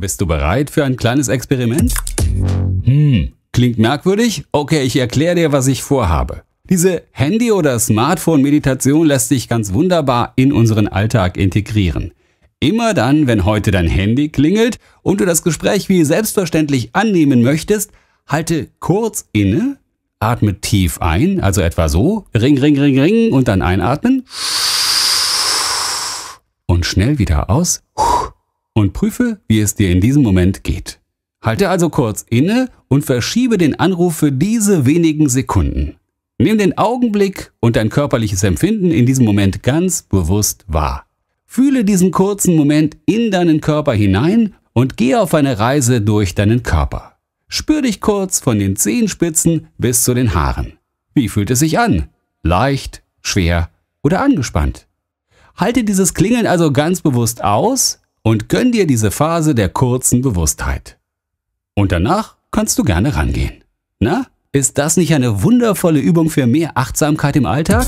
Bist du bereit für ein kleines Experiment? Hm, klingt merkwürdig? Okay, ich erkläre dir, was ich vorhabe. Diese Handy- oder Smartphone-Meditation lässt sich ganz wunderbar in unseren Alltag integrieren. Immer dann, wenn heute dein Handy klingelt und du das Gespräch wie selbstverständlich annehmen möchtest, halte kurz inne, atme tief ein, also etwa so, ring, ring, ring, ring und dann einatmen und schnell wieder aus und prüfe, wie es dir in diesem Moment geht. Halte also kurz inne und verschiebe den Anruf für diese wenigen Sekunden. Nimm den Augenblick und dein körperliches Empfinden in diesem Moment ganz bewusst wahr. Fühle diesen kurzen Moment in deinen Körper hinein und gehe auf eine Reise durch deinen Körper. Spür dich kurz von den Zehenspitzen bis zu den Haaren. Wie fühlt es sich an? Leicht, schwer oder angespannt? Halte dieses Klingeln also ganz bewusst aus und gönn dir diese Phase der kurzen Bewusstheit. Und danach kannst du gerne rangehen. Na, ist das nicht eine wundervolle Übung für mehr Achtsamkeit im Alltag?